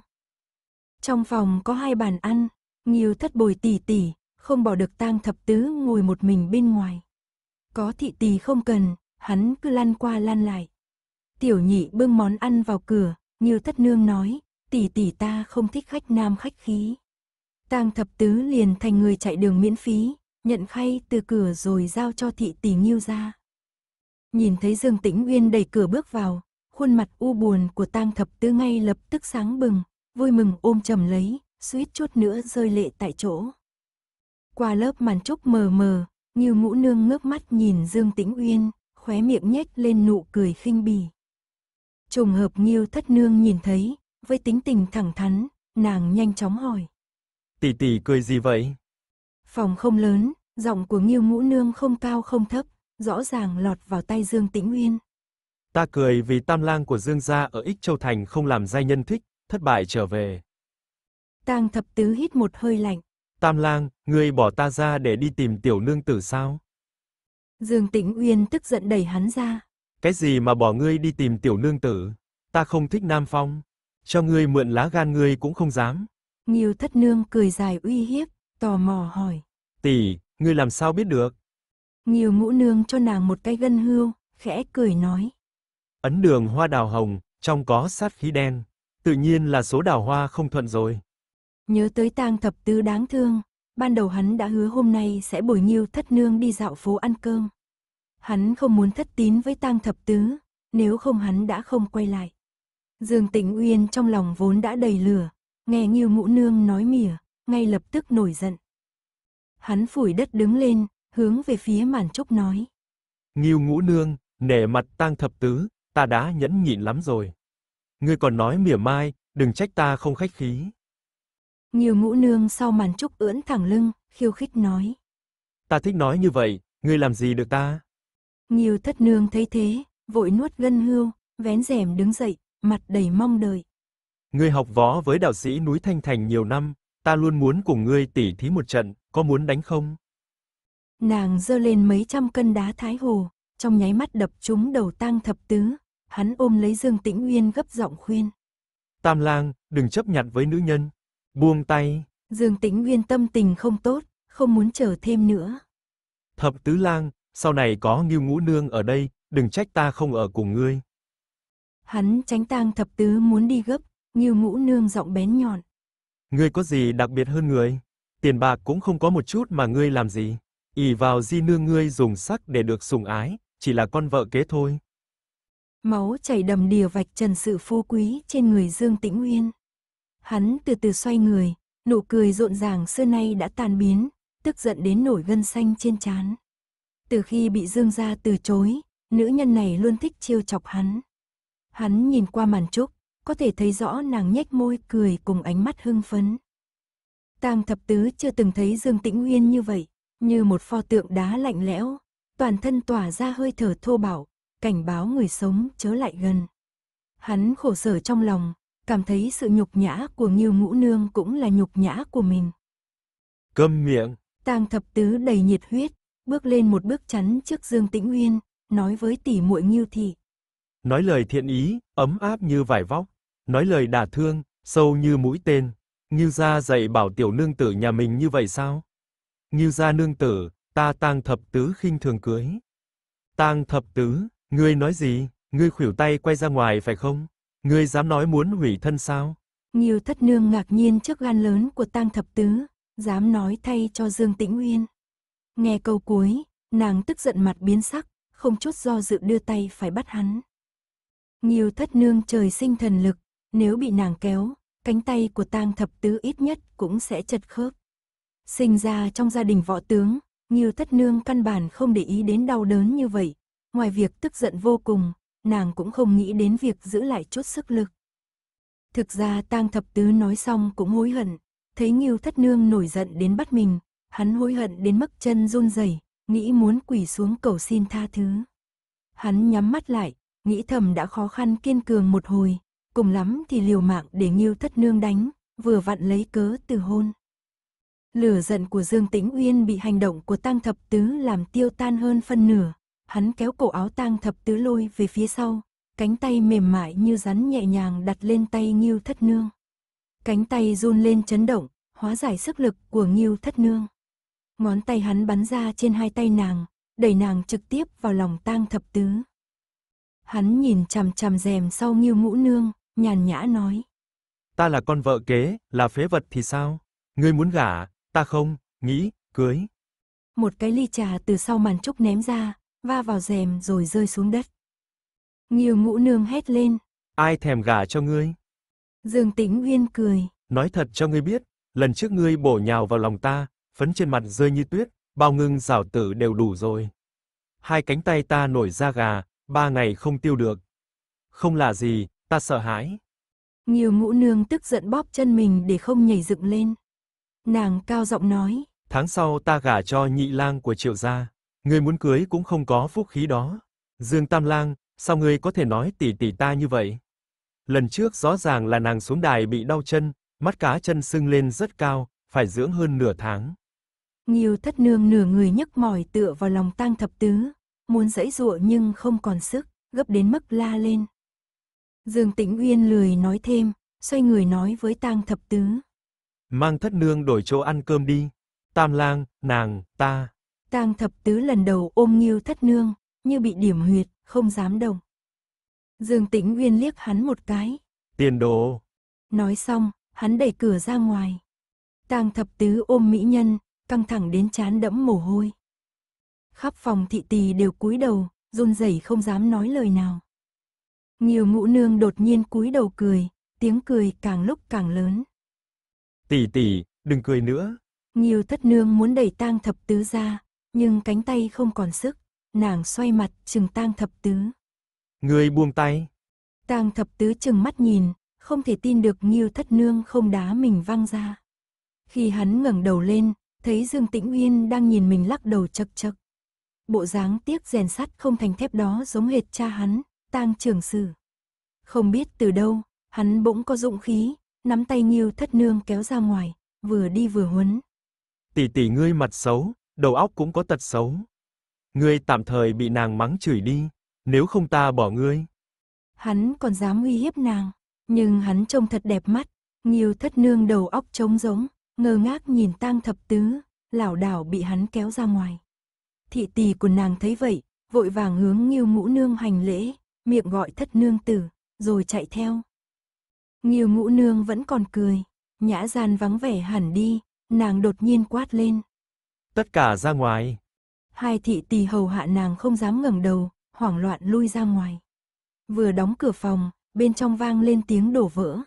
Trong phòng có hai bàn ăn, Nghiêu Thất Bồi tỉ tỉ, không bỏ được Tang Thập Tứ ngồi một mình bên ngoài. Có thị tỳ không cần, hắn cứ lăn qua lăn lại. Tiểu Nhị bưng món ăn vào cửa, Nghiêu Thất Nương nói, tỷ tỷ ta không thích khách nam khách khí. Tang Thập Tứ liền thành người chạy đường miễn phí, nhận khay từ cửa rồi giao cho thị tỷ Nghiêu ra. Nhìn thấy Dương Tĩnh Uyên đẩy cửa bước vào, khuôn mặt u buồn của tang thập tư ngay lập tức sáng bừng, vui mừng ôm chầm lấy, suýt chút nữa rơi lệ tại chỗ. Qua lớp màn trúc mờ mờ, như Ngũ Nương ngước mắt nhìn Dương Tĩnh Uyên, khóe miệng nhếch lên nụ cười khinh bỉ. Trùng hợp Nghiêu Thất Nương nhìn thấy, với tính tình thẳng thắn, nàng nhanh chóng hỏi. Tỷ tỷ cười gì vậy? Phòng không lớn, giọng của Nghiêu Ngũ Nương không cao không thấp, rõ ràng lọt vào tay Dương Tĩnh Uyên, Ta cười vì tam lang của Dương gia ở Ích Châu Thành không làm giai nhân thích, thất bại trở về. Tang thập tứ hít một hơi lạnh. Tam lang, ngươi bỏ ta ra để đi tìm tiểu nương tử sao? Dương Tĩnh Uyên tức giận đẩy hắn ra. Cái gì mà bỏ ngươi đi tìm tiểu nương tử? Ta không thích Nam Phong. Cho ngươi mượn lá gan ngươi cũng không dám. Nghiêu thất nương cười dài uy hiếp, tò mò hỏi. Tỷ, ngươi làm sao biết được? Nghiêu ngũ nương cho nàng một cái gân hưu khẽ cười nói ấn đường hoa đào hồng, trong có sát khí đen, tự nhiên là số đào hoa không thuận rồi. Nhớ tới tang thập tứ đáng thương, ban đầu hắn đã hứa hôm nay sẽ bồi nhiêu thất nương đi dạo phố ăn cơm. Hắn không muốn thất tín với tang thập tứ, nếu không hắn đã không quay lại. Dương Tĩnh Uyên trong lòng vốn đã đầy lửa, nghe Nhiêu Ngũ Nương nói mỉa, ngay lập tức nổi giận. Hắn phủi đất đứng lên, hướng về phía màn trúc nói: "Nhiêu Ngũ Nương, nể mặt Tang thập tứ, ta đã nhẫn nhịn lắm rồi. Ngươi còn nói mỉa mai, đừng trách ta không khách khí. Nhiều ngũ nương sau màn trúc ưỡn thẳng lưng, khiêu khích nói. Ta thích nói như vậy, ngươi làm gì được ta? Nhiều thất nương thấy thế, vội nuốt gân hưu, vén rèm đứng dậy, mặt đầy mong đợi. Ngươi học võ với đạo sĩ núi Thanh Thành nhiều năm, ta luôn muốn cùng ngươi tỉ thí một trận, có muốn đánh không? Nàng giơ lên mấy trăm cân đá thái hồ, trong nháy mắt đập trúng đầu tang thập tứ, Hắn ôm lấy Dương Tĩnh Uyên gấp giọng khuyên. Tam lang, đừng chấp nhặt với nữ nhân. Buông tay. Dương Tĩnh Uyên tâm tình không tốt, không muốn chờ thêm nữa. Thập tứ lang, sau này có nghiêu ngũ nương ở đây, đừng trách ta không ở cùng ngươi. Hắn tránh tang thập tứ muốn đi gấp, nghiêu ngũ nương giọng bén nhọn. Ngươi có gì đặc biệt hơn người? Tiền bạc cũng không có một chút mà ngươi làm gì. ỉ vào di nương ngươi dùng sắc để được sủng ái, chỉ là con vợ kế thôi. Máu chảy đầm đìa vạch trần sự phú quý trên người Dương Tĩnh Nguyên. Hắn từ từ xoay người, nụ cười rộn ràng xưa nay đã tàn biến, tức giận đến nổi gân xanh trên trán. Từ khi bị Dương gia từ chối, nữ nhân này luôn thích chiêu chọc hắn. Hắn nhìn qua màn trúc, có thể thấy rõ nàng nhếch môi cười cùng ánh mắt hưng phấn. Tang thập tứ chưa từng thấy Dương Tĩnh Nguyên như vậy, như một pho tượng đá lạnh lẽo, toàn thân tỏa ra hơi thở thô bạo, cảnh báo người sống chớ lại gần. Hắn khổ sở trong lòng, cảm thấy sự nhục nhã của Ngưu Ngũ Nương cũng là nhục nhã của mình. Câm miệng. Tang thập tứ đầy nhiệt huyết, bước lên một bước chắn trước Dương Tĩnh Uyên, nói với tỷ muội Ngưu thị. Nói lời thiện ý, ấm áp như vải vóc, nói lời đả thương, sâu như mũi tên. Ngưu gia dạy bảo tiểu nương tử nhà mình như vậy sao? Ngưu gia nương tử, ta Tang thập tứ khinh thường cưới. Tang thập tứ, Ngươi nói gì? Ngươi khuỷu tay quay ra ngoài phải không? Ngươi dám nói muốn hủy thân sao? Nhiều thất nương ngạc nhiên trước gan lớn của tang thập tứ, dám nói thay cho Dương Tĩnh Uyên. Nghe câu cuối, nàng tức giận mặt biến sắc, không chút do dự đưa tay phải bắt hắn. Nhiều thất nương trời sinh thần lực, nếu bị nàng kéo, cánh tay của tang thập tứ ít nhất cũng sẽ chật khớp. Sinh ra trong gia đình võ tướng, nhiều thất nương căn bản không để ý đến đau đớn như vậy, Ngoài việc tức giận vô cùng, nàng cũng không nghĩ đến việc giữ lại chút sức lực. Thực ra tang thập tứ nói xong cũng hối hận, thấy Ngưu thất nương nổi giận đến bắt mình, hắn hối hận đến mức chân run rẩy, nghĩ muốn quỳ xuống cầu xin tha thứ. Hắn nhắm mắt lại, nghĩ thầm đã khó khăn kiên cường một hồi, cùng lắm thì liều mạng để Ngưu thất nương đánh, vừa vặn lấy cớ từ hôn. Lửa giận của Dương Tĩnh Uyên bị hành động của Tang Thập Tứ làm tiêu tan hơn phân nửa, hắn kéo cổ áo tang thập tứ lôi về phía sau, cánh tay mềm mại như rắn nhẹ nhàng đặt lên tay Nghiêu Thất Nương. Cánh tay run lên chấn động, hóa giải sức lực của Nghiêu Thất Nương. Ngón tay hắn bắn ra trên hai tay nàng, đẩy nàng trực tiếp vào lòng tang thập tứ. Hắn nhìn chằm chằm rèm sau Nghiêu Ngũ Nương, nhàn nhã nói. Ta là con vợ kế, là phế vật thì sao? Ngươi muốn gả, ta không, nghĩ, cưới. Một cái ly trà từ sau màn trúc ném ra, va vào rèm rồi rơi xuống đất. Nhiều ngũ nương hét lên. Ai thèm gả cho ngươi? Dương Tĩnh Nguyên cười. Nói thật cho ngươi biết, lần trước ngươi bổ nhào vào lòng ta, phấn trên mặt rơi như tuyết, bao ngưng rào tử đều đủ rồi. Hai cánh tay ta nổi da gà, ba ngày không tiêu được. Không là gì, ta sợ hãi. Nhiều ngũ nương tức giận bóp chân mình để không nhảy dựng lên. Nàng cao giọng nói. Tháng sau ta gả cho nhị lang của triệu gia. Ngươi muốn cưới cũng không có phúc khí đó. Dương Tam Lang, sao ngươi có thể nói tỷ tỷ ta như vậy? Lần trước rõ ràng là nàng xuống đài bị đau chân, mắt cá chân sưng lên rất cao, phải dưỡng hơn nửa tháng. Nhiều thất nương nửa người nhức mỏi tựa vào lòng tang thập tứ, muốn dãy dụa nhưng không còn sức, gấp đến mức la lên. Dương Tĩnh Uyên lười nói thêm, xoay người nói với tang thập tứ. Mang thất nương đổi chỗ ăn cơm đi. Tam lang, nàng, ta. Tang thập tứ lần đầu ôm nghiêu thất nương, như bị điểm huyệt, không dám động. Dương Tĩnh nguyên liếc hắn một cái. Tiền đồ. Nói xong, hắn đẩy cửa ra ngoài. Tang thập tứ ôm mỹ nhân, căng thẳng đến chán đẫm mồ hôi. Khắp phòng thị tỳ đều cúi đầu, run rẩy không dám nói lời nào. Nhiều ngũ nương đột nhiên cúi đầu cười, tiếng cười càng lúc càng lớn. Tỷ tỷ, đừng cười nữa. Nhiều thất nương muốn đẩy tang thập tứ ra, nhưng cánh tay không còn sức, nàng xoay mặt chừng tang thập tứ. Người buông tay. Tang thập tứ chừng mắt nhìn, không thể tin được Nghiêu Thất Nương không đá mình văng ra. Khi hắn ngẩng đầu lên, thấy Dương Tĩnh Uyên đang nhìn mình lắc đầu chật chật. Bộ dáng tiếc rèn sắt không thành thép đó giống hệt cha hắn, Tang trưởng sử. Không biết từ đâu, hắn bỗng có dụng khí, nắm tay Nghiêu Thất Nương kéo ra ngoài, vừa đi vừa huấn. Tỷ tỷ ngươi mặt xấu đầu óc cũng có tật xấu. Ngươi tạm thời bị nàng mắng chửi đi, nếu không ta bỏ ngươi. Hắn còn dám uy hiếp nàng, nhưng hắn trông thật đẹp mắt, Nghiêu Thất Nương đầu óc trống rỗng, ngơ ngác nhìn Tang Thập Tứ, lảo đảo bị hắn kéo ra ngoài. Thị tỷ của nàng thấy vậy, vội vàng hướng Nghiêu Ngũ Nương hành lễ, miệng gọi Thất Nương tử, rồi chạy theo. Nghiêu Ngũ Nương vẫn còn cười, nhã gian vắng vẻ hẳn đi, nàng đột nhiên quát lên. Tất cả ra ngoài. Hai thị tỳ hầu hạ nàng không dám ngẩng đầu, hoảng loạn lui ra ngoài. Vừa đóng cửa phòng, bên trong vang lên tiếng đổ vỡ.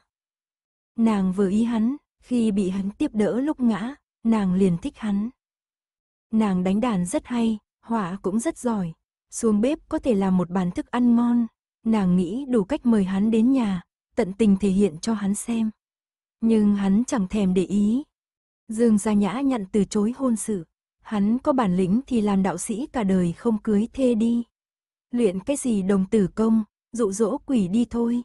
Nàng vừa ý hắn, khi bị hắn tiếp đỡ lúc ngã, nàng liền thích hắn. Nàng đánh đàn rất hay, họa cũng rất giỏi. Xuống bếp có thể làm một bàn thức ăn ngon. Nàng nghĩ đủ cách mời hắn đến nhà, tận tình thể hiện cho hắn xem. Nhưng hắn chẳng thèm để ý. Dương Gia Nhã nhận từ chối hôn sự hắn có bản lĩnh thì làm đạo sĩ cả đời không cưới thê đi. Luyện cái gì đồng tử công, dụ dỗ quỷ đi thôi.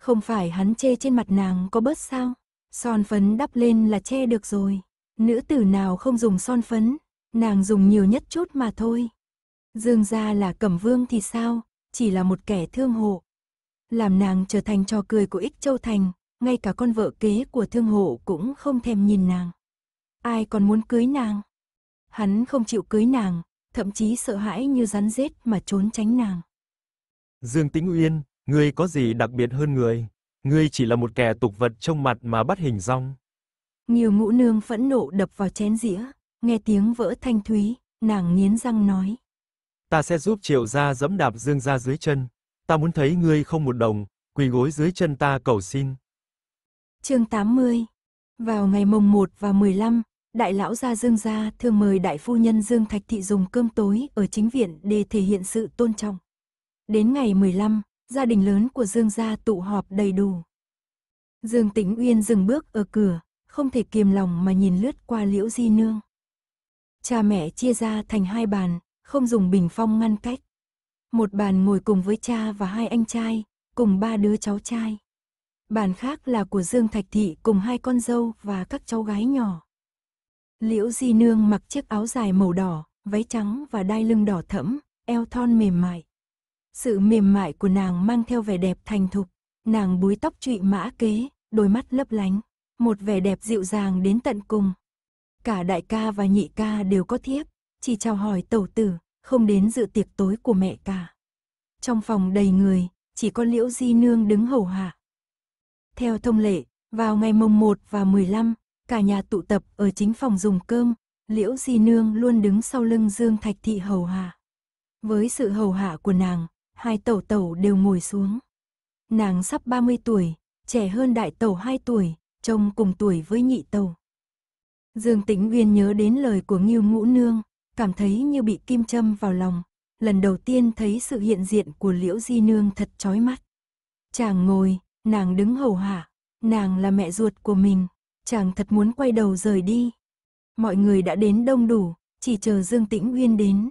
Không phải hắn chê trên mặt nàng có bớt sao, son phấn đắp lên là che được rồi. Nữ tử nào không dùng son phấn, nàng dùng nhiều nhất chút mà thôi. Dương gia là cẩm vương thì sao, chỉ là một kẻ thương hộ. Làm nàng trở thành trò cười của ích châu thành, ngay cả con vợ kế của thương hộ cũng không thèm nhìn nàng. Ai còn muốn cưới nàng? Hắn không chịu cưới nàng, thậm chí sợ hãi như rắn rết mà trốn tránh nàng. Dương Tĩnh Uyên, ngươi có gì đặc biệt hơn người? Ngươi chỉ là một kẻ tục vật trong mặt mà bắt hình rong. Nhiều ngũ nương phẫn nộ đập vào chén dĩa, nghe tiếng vỡ thanh thúy, nàng nghiến răng nói. Ta sẽ giúp triệu gia dẫm đạp dương gia dưới chân. Ta muốn thấy ngươi không một đồng, quỳ gối dưới chân ta cầu xin. chương 80 Vào ngày mùng 1 và 15, Đại lão gia Dương gia thường mời đại phu nhân Dương Thạch Thị dùng cơm tối ở chính viện để thể hiện sự tôn trọng. Đến ngày 15, gia đình lớn của Dương gia tụ họp đầy đủ. Dương Tĩnh Uyên dừng bước ở cửa, không thể kiềm lòng mà nhìn lướt qua Liễu Di Nương. Cha mẹ chia ra thành hai bàn, không dùng bình phong ngăn cách. Một bàn ngồi cùng với cha và hai anh trai, cùng ba đứa cháu trai. Bàn khác là của Dương Thạch Thị cùng hai con dâu và các cháu gái nhỏ. Liễu Di Nương mặc chiếc áo dài màu đỏ, váy trắng và đai lưng đỏ thẫm, eo thon mềm mại. Sự mềm mại của nàng mang theo vẻ đẹp thành thục, nàng búi tóc trụy mã kế, đôi mắt lấp lánh, một vẻ đẹp dịu dàng đến tận cùng. Cả đại ca và nhị ca đều có thiếp, chỉ chào hỏi tẩu tử, không đến dự tiệc tối của mẹ cả. Trong phòng đầy người, chỉ có Liễu Di Nương đứng hầu hạ. Theo thông lệ, vào ngày mùng 1 và 15, cả nhà tụ tập ở chính phòng dùng cơm, liễu di nương luôn đứng sau lưng Dương Thạch Thị hầu hạ. Với sự hầu hạ của nàng, hai tẩu tẩu đều ngồi xuống. Nàng sắp 30 tuổi, trẻ hơn đại tẩu 2 tuổi, trông cùng tuổi với nhị tẩu. Dương Tĩnh Uyên nhớ đến lời của Ngưu Ngũ Nương, cảm thấy như bị kim châm vào lòng, lần đầu tiên thấy sự hiện diện của Liễu Di Nương thật chói mắt. Chàng ngồi, nàng đứng hầu hạ, nàng là mẹ ruột của mình, chàng thật muốn quay đầu rời đi. Mọi người đã đến đông đủ, chỉ chờ Dương Tĩnh Uyên đến.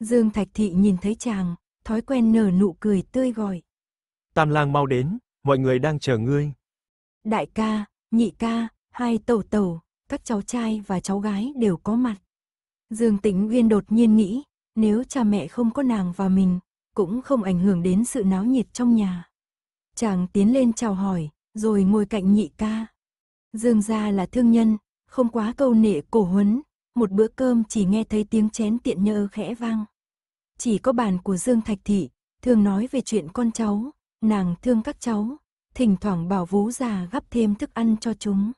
Dương Thạch Thị nhìn thấy chàng, thói quen nở nụ cười tươi gọi. Tam lang mau đến, mọi người đang chờ ngươi. Đại ca, nhị ca, hai tẩu tẩu, các cháu trai và cháu gái đều có mặt. Dương Tĩnh Uyên đột nhiên nghĩ, nếu cha mẹ không có nàng và mình, cũng không ảnh hưởng đến sự náo nhiệt trong nhà. Chàng tiến lên chào hỏi, rồi ngồi cạnh nhị ca. Dương gia là thương nhân, không quá câu nệ cổ huấn, một bữa cơm chỉ nghe thấy tiếng chén tiện nhơ khẽ vang. Chỉ có bàn của Dương Thạch Thị, thường nói về chuyện con cháu, nàng thương các cháu, thỉnh thoảng bảo vú già gắp thêm thức ăn cho chúng.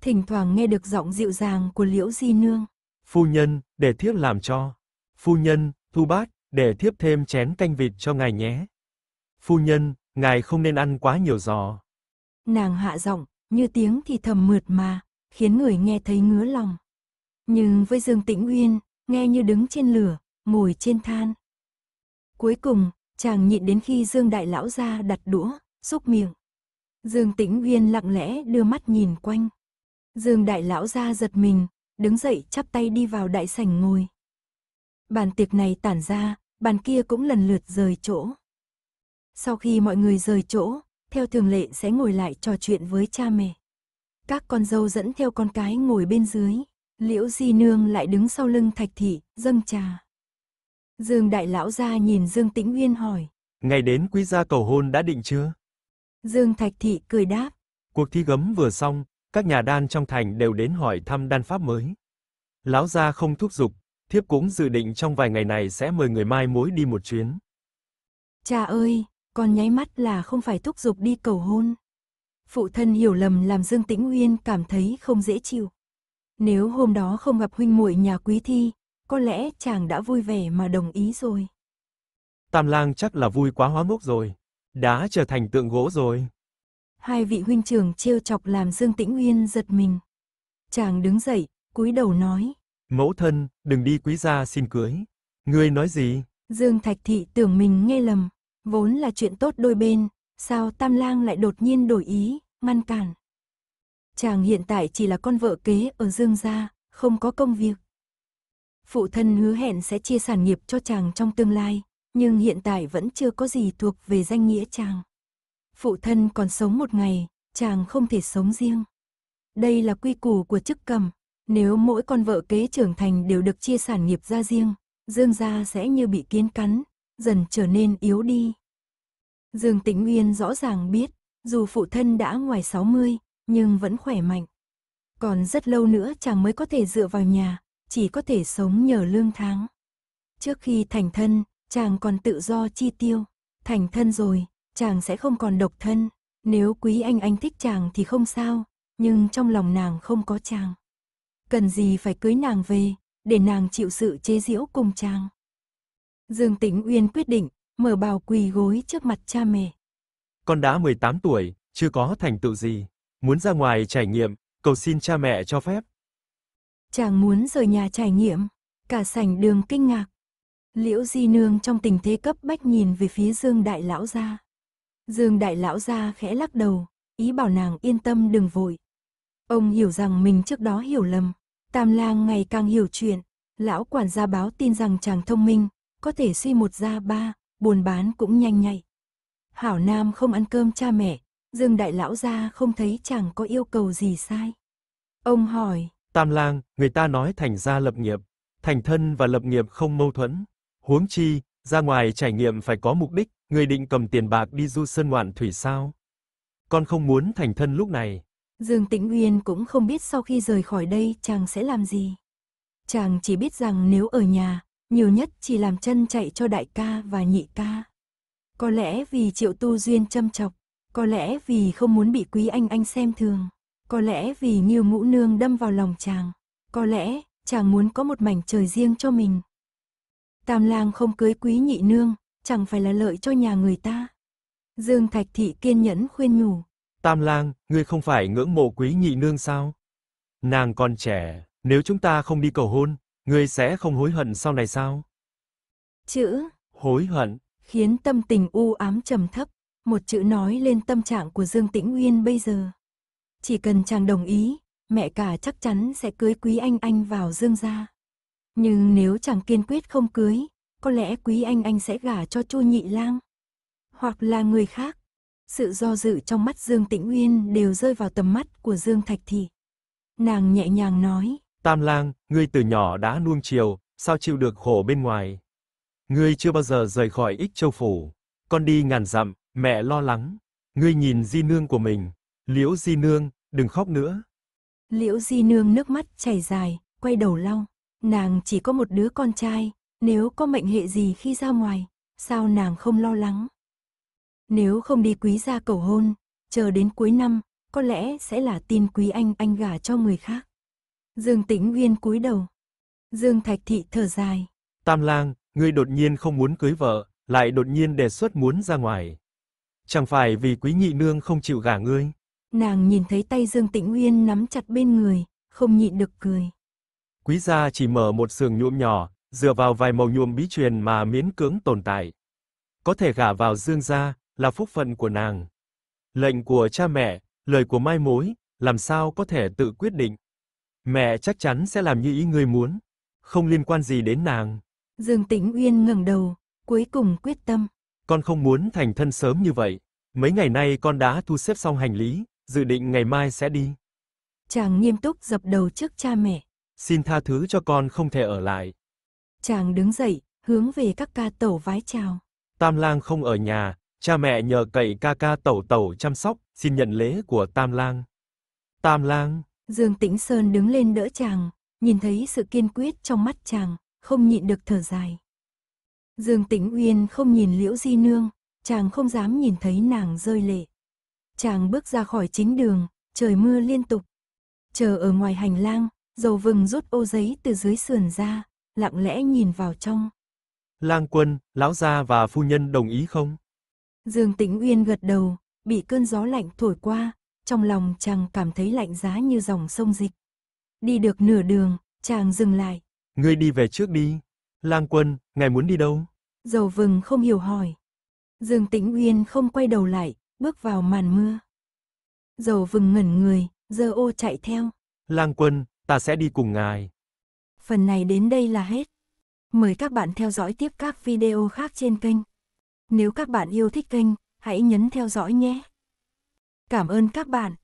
Thỉnh thoảng nghe được giọng dịu dàng của Liễu Di Nương. Phu nhân, để thiếp làm cho. Phu nhân, thu bát, để thiếp thêm chén canh vịt cho ngài nhé. Phu nhân, ngài không nên ăn quá nhiều giò. Nàng hạ giọng, như tiếng thì thầm mượt mà, khiến người nghe thấy ngứa lòng. Nhưng với Dương Tĩnh Uyên, nghe như đứng trên lửa, ngồi trên than. Cuối cùng, chàng nhịn đến khi Dương Đại Lão ra đặt đũa, xúc miệng. Dương Tĩnh Uyên lặng lẽ đưa mắt nhìn quanh. Dương Đại Lão ra giật mình, đứng dậy chắp tay đi vào đại sảnh ngồi. Bàn tiệc này tản ra, bàn kia cũng lần lượt rời chỗ. Sau khi mọi người rời chỗ, theo thường lệ sẽ ngồi lại trò chuyện với cha mẹ. Các con dâu dẫn theo con cái ngồi bên dưới, liễu di nương lại đứng sau lưng thạch thị, dâng trà. Dương đại lão ra nhìn Dương Tĩnh Nguyên hỏi. Ngày đến quý gia cầu hôn đã định chưa? Dương Thạch Thị cười đáp. Cuộc thi gấm vừa xong, các nhà đan trong thành đều đến hỏi thăm đan pháp mới. Lão gia không thúc giục, thiếp cũng dự định trong vài ngày này sẽ mời người mai mối đi một chuyến. Cha ơi, con nháy mắt là không phải thúc giục đi cầu hôn. Phụ thân hiểu lầm làm Dương Tĩnh Uyên cảm thấy không dễ chịu. Nếu hôm đó không gặp huynh muội nhà quý thi, có lẽ chàng đã vui vẻ mà đồng ý rồi. Tam lang chắc là vui quá hóa mốc rồi, đã trở thành tượng gỗ rồi. Hai vị huynh trưởng trêu chọc làm Dương Tĩnh Uyên giật mình. Chàng đứng dậy, cúi đầu nói. Mẫu thân, đừng đi quý gia xin cưới. Ngươi nói gì? Dương Thạch Thị tưởng mình nghe lầm, Vốn là chuyện tốt đôi bên, sao Tam Lang lại đột nhiên đổi ý, ngăn cản. Chàng hiện tại chỉ là con vợ kế ở Dương gia, không có công việc. Phụ thân hứa hẹn sẽ chia sản nghiệp cho chàng trong tương lai, nhưng hiện tại vẫn chưa có gì thuộc về danh nghĩa chàng. Phụ thân còn sống một ngày, chàng không thể sống riêng. Đây là quy củ của chức cầm, nếu mỗi con vợ kế trưởng thành đều được chia sản nghiệp ra riêng, Dương gia sẽ như bị kiến cắn, dần trở nên yếu đi. Dương Tĩnh Nguyên rõ ràng biết, dù phụ thân đã ngoài 60, nhưng vẫn khỏe mạnh. Còn rất lâu nữa chàng mới có thể dựa vào nhà, chỉ có thể sống nhờ lương tháng. Trước khi thành thân, chàng còn tự do chi tiêu. Thành thân rồi, chàng sẽ không còn độc thân. Nếu quý anh anh thích chàng thì không sao, nhưng trong lòng nàng không có chàng. Cần gì phải cưới nàng về, để nàng chịu sự chế giễu cùng chàng. Dương Tĩnh Uyên quyết định, mở bào quỳ gối trước mặt cha mẹ. Con đã 18 tuổi, chưa có thành tựu gì, muốn ra ngoài trải nghiệm, cầu xin cha mẹ cho phép. Chàng muốn rời nhà trải nghiệm, cả sảnh đường kinh ngạc. Liễu Di Nương trong tình thế cấp bách nhìn về phía Dương Đại Lão Gia. Dương Đại Lão Gia khẽ lắc đầu, ý bảo nàng yên tâm đừng vội. Ông hiểu rằng mình trước đó hiểu lầm, Tam Lang ngày càng hiểu chuyện, lão quản gia báo tin rằng chàng thông minh, có thể suy một ra ba, buồn bán cũng nhanh nhạy. Hảo Nam không ăn cơm cha mẹ, Dương Đại Lão ra không thấy chẳng có yêu cầu gì sai. Ông hỏi, Tam lang, người ta nói thành gia lập nghiệp, thành thân và lập nghiệp không mâu thuẫn. Huống chi, ra ngoài trải nghiệm phải có mục đích, người định cầm tiền bạc đi du sơn ngoạn thủy sao. Con không muốn thành thân lúc này. Dương Tĩnh Uyên cũng không biết sau khi rời khỏi đây chàng sẽ làm gì. Chàng chỉ biết rằng nếu ở nhà, nhiều nhất chỉ làm chân chạy cho đại ca và nhị ca. Có lẽ vì triệu tu duyên châm chọc, có lẽ vì không muốn bị quý anh anh xem thường, có lẽ vì nghiêu ngũ nương đâm vào lòng chàng, có lẽ chàng muốn có một mảnh trời riêng cho mình. Tam lang không cưới quý nhị nương, chẳng phải là lợi cho nhà người ta. Dương Thạch Thị kiên nhẫn khuyên nhủ. Tam lang, ngươi không phải ngưỡng mộ quý nhị nương sao? Nàng còn trẻ, nếu chúng ta không đi cầu hôn, Ngươi sẽ không hối hận sau này sao? Chữ hối hận khiến tâm tình u ám trầm thấp, một chữ nói lên tâm trạng của Dương Tĩnh Uyên bây giờ. Chỉ cần chàng đồng ý, mẹ cả chắc chắn sẽ cưới Quý Anh Anh vào Dương gia. Nhưng nếu chàng kiên quyết không cưới, có lẽ Quý Anh Anh sẽ gả cho Chu Nhị Lang hoặc là người khác. Sự do dự trong mắt Dương Tĩnh Uyên đều rơi vào tầm mắt của Dương Thạch Thị. Nàng nhẹ nhàng nói, Tam lang, ngươi từ nhỏ đã nuông chiều, sao chịu được khổ bên ngoài? Ngươi chưa bao giờ rời khỏi Ích Châu phủ. Con đi ngàn dặm, mẹ lo lắng. Ngươi nhìn di nương của mình, Liễu di nương, đừng khóc nữa. Liễu di nương nước mắt chảy dài, quay đầu lau. Nàng chỉ có một đứa con trai, nếu có mệnh hệ gì khi ra ngoài, sao nàng không lo lắng? Nếu không đi quý gia cầu hôn, chờ đến cuối năm, có lẽ sẽ là tin quý anh anh gả cho người khác. Dương Tĩnh Uyên cúi đầu. Dương Thạch Thị thở dài. Tam lang, ngươi đột nhiên không muốn cưới vợ, lại đột nhiên đề xuất muốn ra ngoài. Chẳng phải vì quý nhị nương không chịu gả ngươi. Nàng nhìn thấy tay Dương Tĩnh Uyên nắm chặt bên người, không nhịn được cười. Quý gia chỉ mở một sườn nhuộm nhỏ, dựa vào vài màu nhuộm bí truyền mà miễn cưỡng tồn tại. Có thể gả vào Dương gia, là phúc phận của nàng. Lệnh của cha mẹ, lời của mai mối, làm sao có thể tự quyết định. Mẹ chắc chắn sẽ làm như ý người muốn, không liên quan gì đến nàng. Dương Tĩnh Uyên ngẩng đầu, cuối cùng quyết tâm. Con không muốn thành thân sớm như vậy. Mấy ngày nay con đã thu xếp xong hành lý, dự định ngày mai sẽ đi. Chàng nghiêm túc dập đầu trước cha mẹ. Xin tha thứ cho con không thể ở lại. Chàng đứng dậy, hướng về các ca tẩu vái chào. Tam lang không ở nhà, cha mẹ nhờ cậy ca ca tẩu tẩu chăm sóc, xin nhận lễ của Tam lang. Tam lang, Dương Tĩnh Sơn đứng lên đỡ chàng, nhìn thấy sự kiên quyết trong mắt chàng, không nhịn được thở dài. Dương Tĩnh Uyên không nhìn Liễu Di Nương, chàng không dám nhìn thấy nàng rơi lệ. Chàng bước ra khỏi chính đường, trời mưa liên tục. Chờ ở ngoài hành lang, dầu vừng rút ô giấy từ dưới sườn ra, lặng lẽ nhìn vào trong. Lang quân, lão gia và phu nhân đồng ý không? Dương Tĩnh Uyên gật đầu, bị cơn gió lạnh thổi qua, trong lòng chàng cảm thấy lạnh giá như dòng sông dịch. Đi được nửa đường, chàng dừng lại. Ngươi đi về trước đi. Lang quân, ngài muốn đi đâu? Dầu vừng không hiểu hỏi. Dương Tĩnh Uyên không quay đầu lại, bước vào màn mưa. Dầu vừng ngẩn người, dơ ô chạy theo. Lang quân, ta sẽ đi cùng ngài. Phần này đến đây là hết. Mời các bạn theo dõi tiếp các video khác trên kênh. Nếu các bạn yêu thích kênh, hãy nhấn theo dõi nhé. Cảm ơn các bạn.